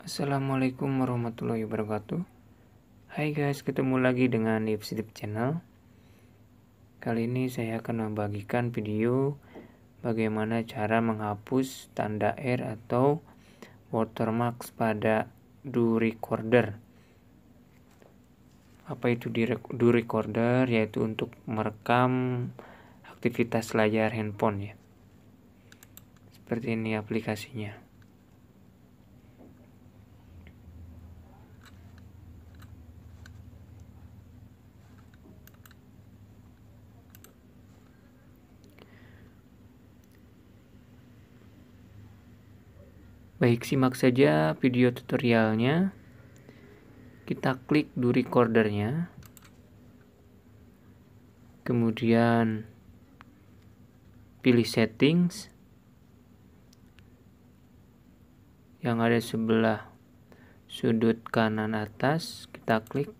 Assalamualaikum warahmatullahi wabarakatuh Hai guys, ketemu lagi dengan Ipsidip Channel Kali ini saya akan membagikan video bagaimana cara menghapus tanda air atau watermark pada do recorder. Apa itu do recorder? Yaitu untuk merekam aktivitas layar handphone ya. Seperti ini aplikasinya. Baik, simak saja video tutorialnya. Kita klik do recordernya. Kemudian pilih settings yang ada sebelah sudut kanan atas, kita klik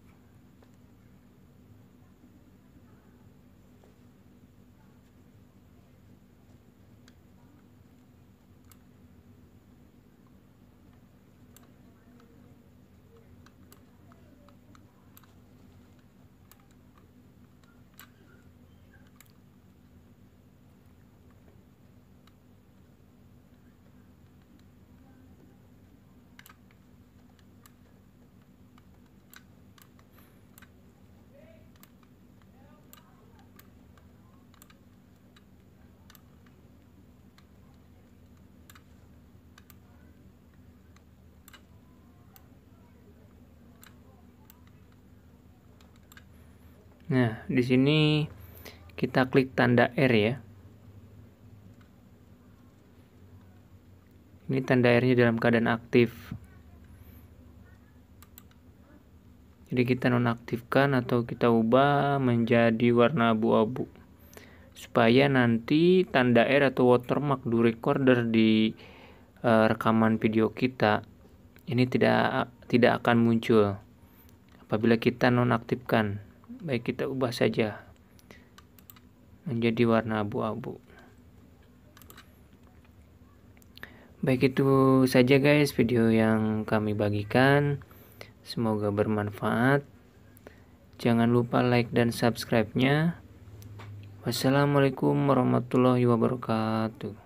Nah, di sini kita klik tanda R ya. Ini tanda R-nya dalam keadaan aktif. Jadi kita nonaktifkan atau kita ubah menjadi warna abu-abu. Supaya nanti tanda R atau watermark do recorder di uh, rekaman video kita ini tidak tidak akan muncul apabila kita nonaktifkan baik kita ubah saja menjadi warna abu-abu baik itu saja guys video yang kami bagikan semoga bermanfaat jangan lupa like dan subscribe nya wassalamualaikum warahmatullahi wabarakatuh